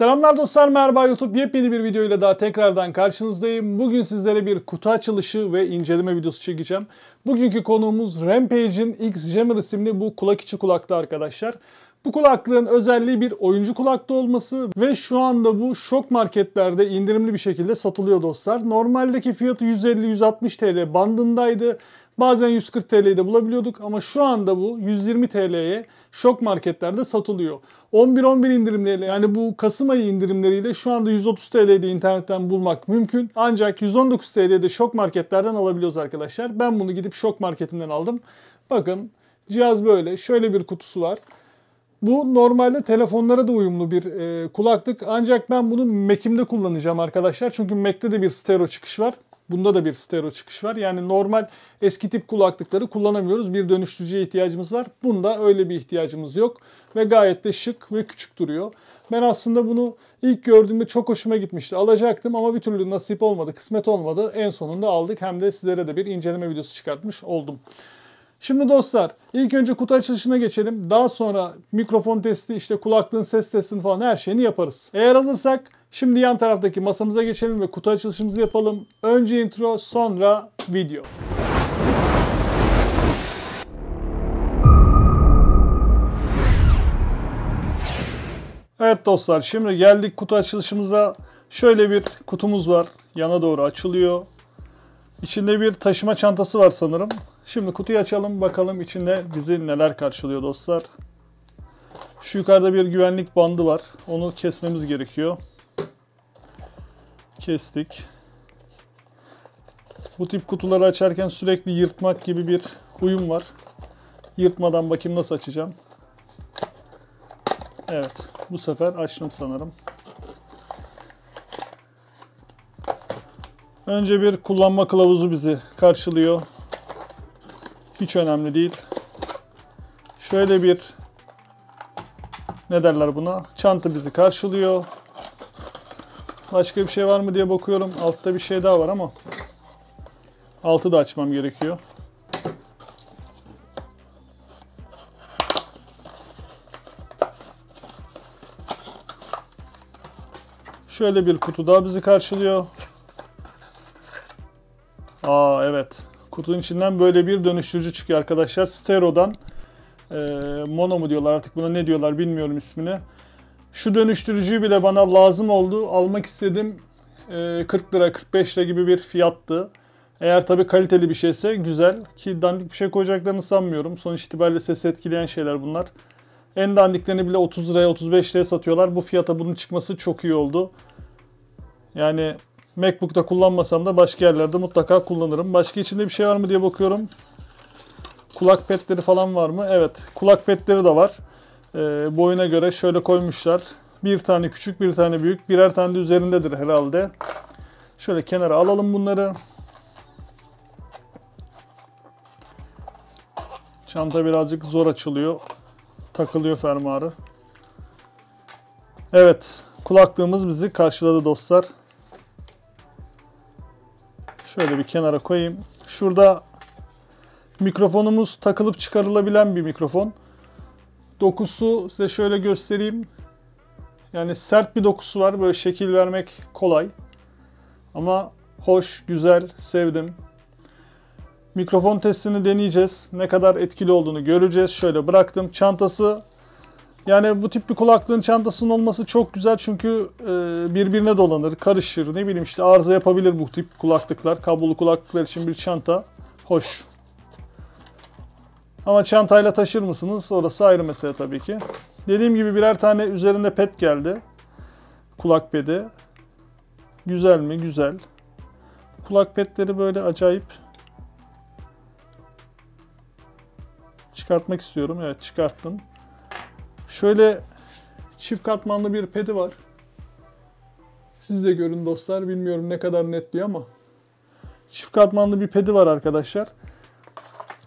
Selamlar dostlar merhaba YouTube yepyeni bir video ile daha tekrardan karşınızdayım. Bugün sizlere bir kutu açılışı ve inceleme videosu çekeceğim. Bugünkü konuğumuz Rampage'in X Jammer isimli bu kulak içi kulaklı arkadaşlar. Bu kulaklığın özelliği bir oyuncu kulakta olması ve şu anda bu şok marketlerde indirimli bir şekilde satılıyor dostlar. Normaldeki fiyatı 150-160 TL bandındaydı. Bazen 140 TL'yi de bulabiliyorduk ama şu anda bu 120 TL'ye şok marketlerde satılıyor. 11-11 indirimleriyle yani bu Kasım ayı indirimleriyle şu anda 130 TL'de internetten bulmak mümkün. Ancak 119 TL'de şok marketlerden alabiliyoruz arkadaşlar. Ben bunu gidip şok marketinden aldım. Bakın cihaz böyle. Şöyle bir kutusu var. Bu normalde telefonlara da uyumlu bir e, kulaklık. Ancak ben bunu Mac'imde kullanacağım arkadaşlar. Çünkü Mac'te de bir stereo çıkış var. Bunda da bir stereo çıkış var. Yani normal eski tip kulaklıkları kullanamıyoruz. Bir dönüştürücüye ihtiyacımız var. Bunda öyle bir ihtiyacımız yok. Ve gayet de şık ve küçük duruyor. Ben aslında bunu ilk gördüğümde çok hoşuma gitmişti. Alacaktım ama bir türlü nasip olmadı, kısmet olmadı. En sonunda aldık. Hem de sizlere de bir inceleme videosu çıkartmış oldum. Şimdi dostlar ilk önce kutu açılışına geçelim. Daha sonra mikrofon testi, işte kulaklığın ses testini falan her şeyini yaparız. Eğer hazırsak şimdi yan taraftaki masamıza geçelim ve kutu açılışımızı yapalım. Önce intro sonra video. Evet dostlar şimdi geldik kutu açılışımıza. Şöyle bir kutumuz var. Yana doğru açılıyor. İçinde bir taşıma çantası var sanırım. Şimdi kutuyu açalım bakalım içinde bizi neler karşılıyor dostlar. Şu yukarıda bir güvenlik bandı var. Onu kesmemiz gerekiyor. Kestik. Bu tip kutuları açarken sürekli yırtmak gibi bir huyum var. Yırtmadan bakayım nasıl açacağım. Evet. Bu sefer açtım sanırım. Önce bir kullanma kılavuzu bizi karşılıyor. Hiç önemli değil. Şöyle bir ne derler buna? Çanta bizi karşılıyor. Başka bir şey var mı diye bakıyorum. Altta bir şey daha var ama altı da açmam gerekiyor. Şöyle bir kutu daha bizi karşılıyor. Aa evet. Kutunun içinden böyle bir dönüştürücü çıkıyor arkadaşlar. Stereo'dan e, mono mu diyorlar artık buna ne diyorlar bilmiyorum ismini. Şu dönüştürücüyü bile bana lazım oldu. Almak istedim. E, 40 lira 45 lira gibi bir fiyattı. Eğer tabii kaliteli bir şeyse güzel ki dandik bir şey koyacaklarını sanmıyorum. Sonuç itibariyle ses etkileyen şeyler bunlar. En dandiklerini bile 30 liraya 35 liraya satıyorlar. Bu fiyata bunun çıkması çok iyi oldu. Yani MacBook'ta kullanmasam da başka yerlerde mutlaka kullanırım. Başka içinde bir şey var mı diye bakıyorum. Kulak petleri falan var mı? Evet. Kulak petleri de var. E, boyuna göre şöyle koymuşlar. Bir tane küçük, bir tane büyük. Birer tane de üzerindedir herhalde. Şöyle kenara alalım bunları. Çanta birazcık zor açılıyor. Takılıyor fermuarı. Evet, kulaklığımız bizi karşıladı dostlar. Şöyle bir kenara koyayım. Şurada mikrofonumuz takılıp çıkarılabilen bir mikrofon. Dokusu size şöyle göstereyim. Yani sert bir dokusu var. Böyle şekil vermek kolay. Ama hoş, güzel, sevdim. Mikrofon testini deneyeceğiz. Ne kadar etkili olduğunu göreceğiz. Şöyle bıraktım. Çantası yani bu tip bir kulaklığın çantasının olması çok güzel çünkü e, birbirine dolanır, karışır. Ne bileyim işte arıza yapabilir bu tip kulaklıklar. Kablolu kulaklıklar için bir çanta hoş. Ama çantayla taşır mısınız? Orası ayrı mesele tabii ki. Dediğim gibi birer tane üzerinde pet geldi. Kulak pedi. Güzel mi? Güzel. Kulak petleri böyle acayip. Çıkartmak istiyorum. Evet çıkarttım. Şöyle çift katmanlı bir pedi var. Siz de görün dostlar. Bilmiyorum ne kadar netliyor ama. Çift katmanlı bir pedi var arkadaşlar.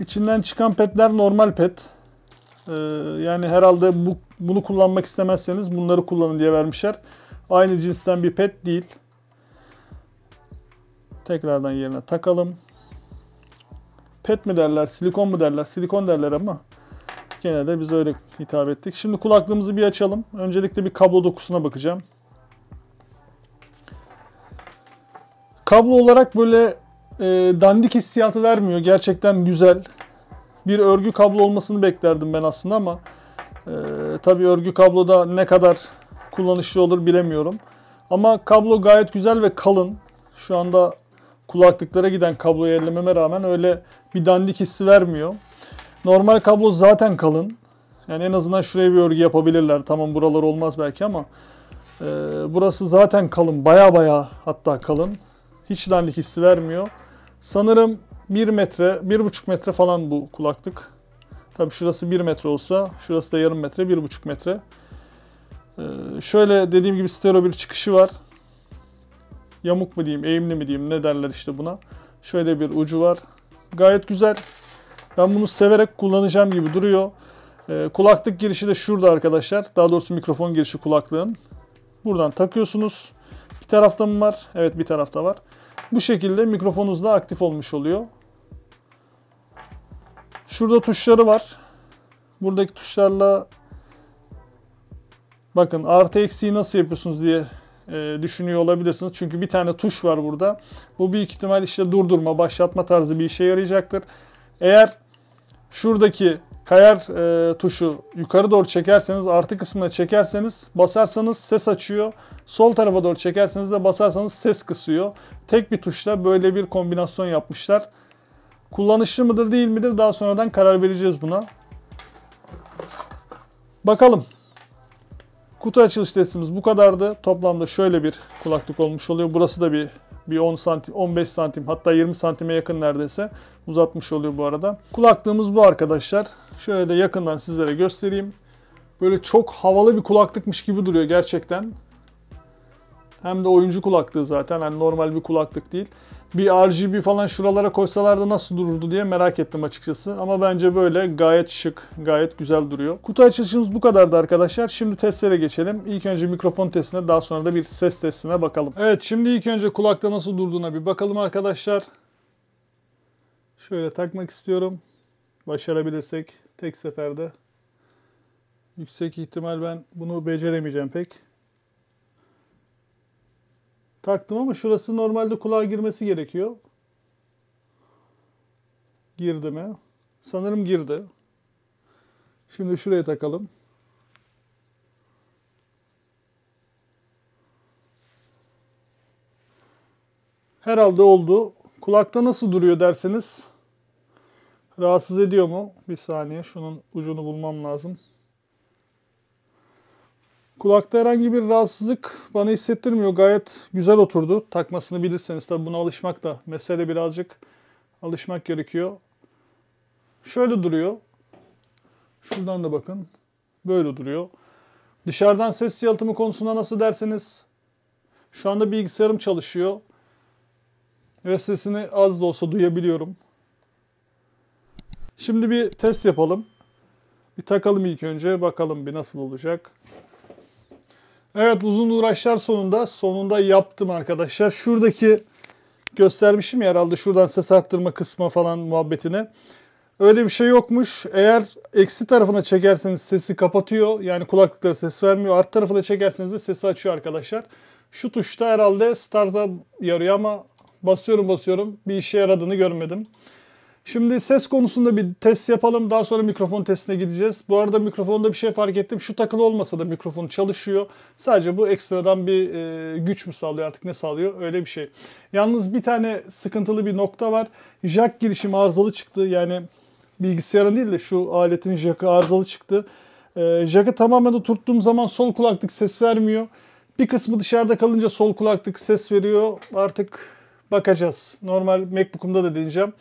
İçinden çıkan petler normal pet. Ee, yani herhalde bu, bunu kullanmak istemezseniz bunları kullanın diye vermişler. Aynı cinsten bir pet değil. Tekrardan yerine takalım. Pet mi derler, silikon mu derler? Silikon derler ama Genelde biz öyle hitap ettik. Şimdi kulaklığımızı bir açalım. Öncelikle bir kablo dokusuna bakacağım. Kablo olarak böyle e, dandik hissiyatı vermiyor. Gerçekten güzel. Bir örgü kablo olmasını beklerdim ben aslında ama e, tabii örgü kabloda ne kadar kullanışlı olur bilemiyorum. Ama kablo gayet güzel ve kalın. Şu anda kulaklıklara giden kablo ellememe rağmen öyle bir dandik hissi vermiyor. Normal kablo zaten kalın. Yani en azından şuraya bir örgü yapabilirler. Tamam buralar olmaz belki ama e, burası zaten kalın. Baya baya hatta kalın. Hiç dandik hissi vermiyor. Sanırım 1 metre, 1,5 metre falan bu kulaklık. Tabi şurası 1 metre olsa, şurası da yarım metre, 1,5 metre. Ee, şöyle dediğim gibi stereo bir çıkışı var. Yamuk mu diyeyim, eğimli mi diyeyim ne derler işte buna. Şöyle bir ucu var. Gayet güzel. Ben bunu severek kullanacağım gibi duruyor. E, kulaklık girişi de şurada arkadaşlar. Daha doğrusu mikrofon girişi kulaklığın. Buradan takıyorsunuz. Bir tarafta mı var? Evet bir tarafta var. Bu şekilde mikrofonunuz da aktif olmuş oluyor. Şurada tuşları var. Buradaki tuşlarla bakın artı eksiği nasıl yapıyorsunuz diye e, düşünüyor olabilirsiniz. Çünkü bir tane tuş var burada. Bu büyük ihtimal işte durdurma, başlatma tarzı bir işe yarayacaktır. Eğer Şuradaki kayar e, tuşu yukarı doğru çekerseniz, artı kısmına çekerseniz, basarsanız ses açıyor. Sol tarafa doğru çekerseniz de basarsanız ses kısıyor. Tek bir tuşla böyle bir kombinasyon yapmışlar. Kullanışlı mıdır değil midir daha sonradan karar vereceğiz buna. Bakalım. Kutu açılış testimiz bu kadardı. Toplamda şöyle bir kulaklık olmuş oluyor. Burası da bir bir 10 santim, 15 santim hatta 20 santime yakın neredeyse uzatmış oluyor bu arada. Kulaklığımız bu arkadaşlar. Şöyle de yakından sizlere göstereyim. Böyle çok havalı bir kulaklıkmış gibi duruyor gerçekten. Hem de oyuncu kulaklığı zaten. Yani normal bir kulaklık değil. Bir RGB falan şuralara koysalardı nasıl dururdu diye merak ettim açıkçası. Ama bence böyle gayet şık, gayet güzel duruyor. Kutu açılışımız bu kadardı arkadaşlar. Şimdi testlere geçelim. İlk önce mikrofon testine daha sonra da bir ses testine bakalım. Evet şimdi ilk önce kulakta nasıl durduğuna bir bakalım arkadaşlar. Şöyle takmak istiyorum. Başarabilirsek tek seferde. Yüksek ihtimal ben bunu beceremeyeceğim pek taktım ama şurası normalde kulağa girmesi gerekiyor. Girdi mi? Sanırım girdi. Şimdi şuraya takalım. Herhalde oldu. Kulakta nasıl duruyor derseniz. Rahatsız ediyor mu? Bir saniye şunun ucunu bulmam lazım. Kulakta herhangi bir rahatsızlık bana hissettirmiyor. Gayet güzel oturdu. Takmasını bilirseniz tabi buna alışmak da mesele birazcık alışmak gerekiyor. Şöyle duruyor. Şuradan da bakın. Böyle duruyor. Dışarıdan ses yalıtımı konusunda nasıl derseniz şu anda bilgisayarım çalışıyor. Ve sesini az da olsa duyabiliyorum. Şimdi bir test yapalım. Bir takalım ilk önce bakalım bir nasıl olacak. Evet uzun uğraşlar sonunda sonunda yaptım arkadaşlar. Şuradaki göstermişim ya herhalde şuradan ses arttırma kısmı falan muhabbetine. Öyle bir şey yokmuş. Eğer eksi tarafına çekerseniz sesi kapatıyor. Yani kulaklıklara ses vermiyor. Art tarafına çekerseniz de sesi açıyor arkadaşlar. Şu tuşta herhalde start'a yarıyor ama basıyorum basıyorum bir işe yaradığını görmedim. Şimdi ses konusunda bir test yapalım. Daha sonra mikrofon testine gideceğiz. Bu arada mikrofonda bir şey fark ettim. Şu takılı olmasa da mikrofon çalışıyor. Sadece bu ekstradan bir e, güç mü sağlıyor artık ne sağlıyor öyle bir şey. Yalnız bir tane sıkıntılı bir nokta var. Jack girişim arızalı çıktı. Yani bilgisayarın değil de şu aletin jack'ı arızalı çıktı. E, jack'ı tamamen oturttuğum zaman sol kulaklık ses vermiyor. Bir kısmı dışarıda kalınca sol kulaklık ses veriyor. Artık bakacağız. Normal MacBook'umda da deneyeceğim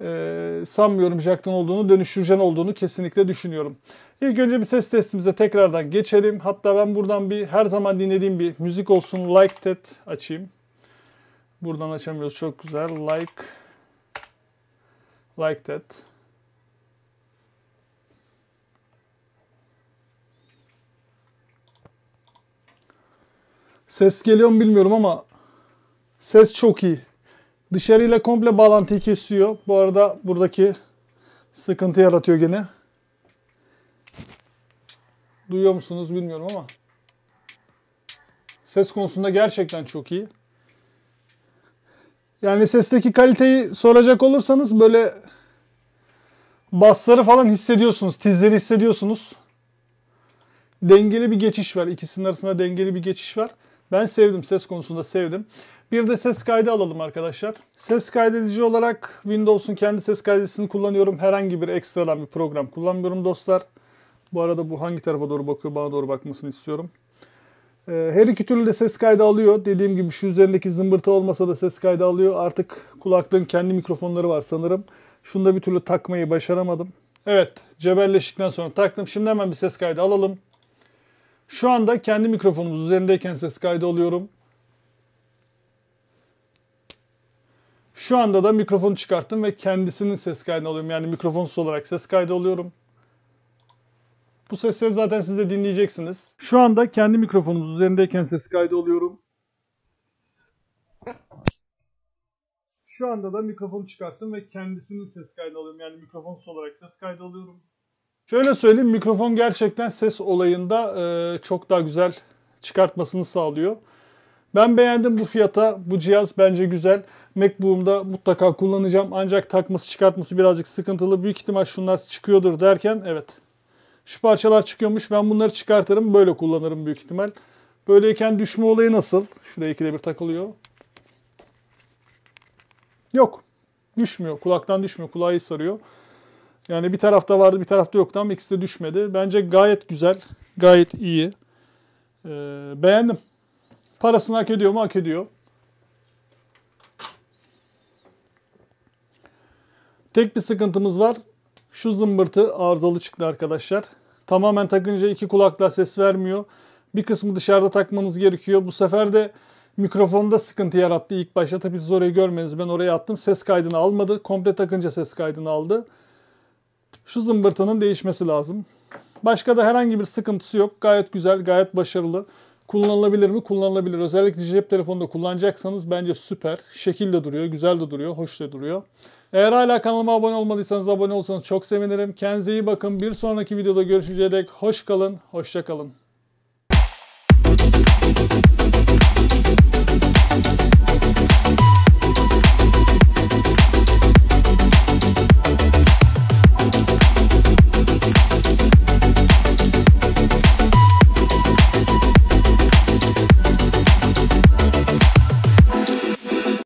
e, sanmıyorum Jack'tan olduğunu, dönüştürücen olduğunu kesinlikle düşünüyorum. İlk önce bir ses testimize tekrardan geçelim. Hatta ben buradan bir her zaman dinlediğim bir müzik olsun Like That açayım. Buradan açamıyoruz. Çok güzel. Like Like That. Ses geliyor mu bilmiyorum ama ses çok iyi. Dışarıyla komple bağlantıyı kesiyor. Bu arada buradaki sıkıntı yaratıyor gene. Duyuyor musunuz bilmiyorum ama. Ses konusunda gerçekten çok iyi. Yani sesteki kaliteyi soracak olursanız böyle basları falan hissediyorsunuz. Tizleri hissediyorsunuz. Dengeli bir geçiş var. İkisinin arasında dengeli bir geçiş var. Ben sevdim. Ses konusunda sevdim. Bir de ses kaydı alalım arkadaşlar. Ses kaydedici olarak Windows'un kendi ses kaydedicisini kullanıyorum. Herhangi bir ekstradan bir program kullanmıyorum dostlar. Bu arada bu hangi tarafa doğru bakıyor bana doğru bakmasını istiyorum. Ee, her iki türlü de ses kaydı alıyor. Dediğim gibi şu üzerindeki zımbırtı olmasa da ses kaydı alıyor. Artık kulaklığın kendi mikrofonları var sanırım. Şunu da bir türlü takmayı başaramadım. Evet cebelleştikten sonra taktım. Şimdi hemen bir ses kaydı alalım. Şu anda kendi mikrofonumuz üzerindeyken ses kaydı alıyorum. Şu anda da mikrofonu çıkarttım ve kendisinin ses kaydını alıyorum. Yani mikrofonsuz olarak ses kaydı alıyorum. Bu sesleri zaten siz de dinleyeceksiniz. Şu anda kendi mikrofonumuz üzerindeyken ses kaydı alıyorum. Şu anda da mikrofonu çıkarttım ve kendisinin ses kaydı alıyorum. Yani mikrofonsuz olarak ses kaydı alıyorum. Şöyle söyleyeyim mikrofon gerçekten ses olayında e, çok daha güzel çıkartmasını sağlıyor. Ben beğendim bu fiyata. Bu cihaz bence güzel. MacBook'umda mutlaka kullanacağım. Ancak takması çıkartması birazcık sıkıntılı. Büyük ihtimal şunlar çıkıyordur derken evet. Şu parçalar çıkıyormuş. Ben bunları çıkartırım. Böyle kullanırım büyük ihtimal. Böyleyken düşme olayı nasıl? Şuraya ikide bir takılıyor. Yok. Düşmüyor. Kulaktan düşmüyor. Kulağı sarıyor. Yani bir tarafta vardı bir tarafta yoktu ama ikisi de düşmedi. Bence gayet güzel, gayet iyi. Ee, beğendim. Parasını hak ediyor mu? Hak ediyor. Tek bir sıkıntımız var. Şu zımbırtı arızalı çıktı arkadaşlar. Tamamen takınca iki kulakla ses vermiyor. Bir kısmı dışarıda takmanız gerekiyor. Bu sefer de mikrofonda sıkıntı yarattı ilk başta. Tabii siz orayı görmeniz ben oraya attım. Ses kaydını almadı. Komple takınca ses kaydını aldı. Şu zımbırtının değişmesi lazım. Başka da herhangi bir sıkıntısı yok. Gayet güzel, gayet başarılı. Kullanılabilir mi? Kullanılabilir. Özellikle cep telefonunda kullanacaksanız bence süper. Şekil de duruyor, güzel de duruyor, hoş da duruyor. Eğer hala kanalıma abone olmadıysanız abone olsanız çok sevinirim. Kendinize iyi bakın. Bir sonraki videoda görüşünceye dek hoş kalın, hoşça kalın.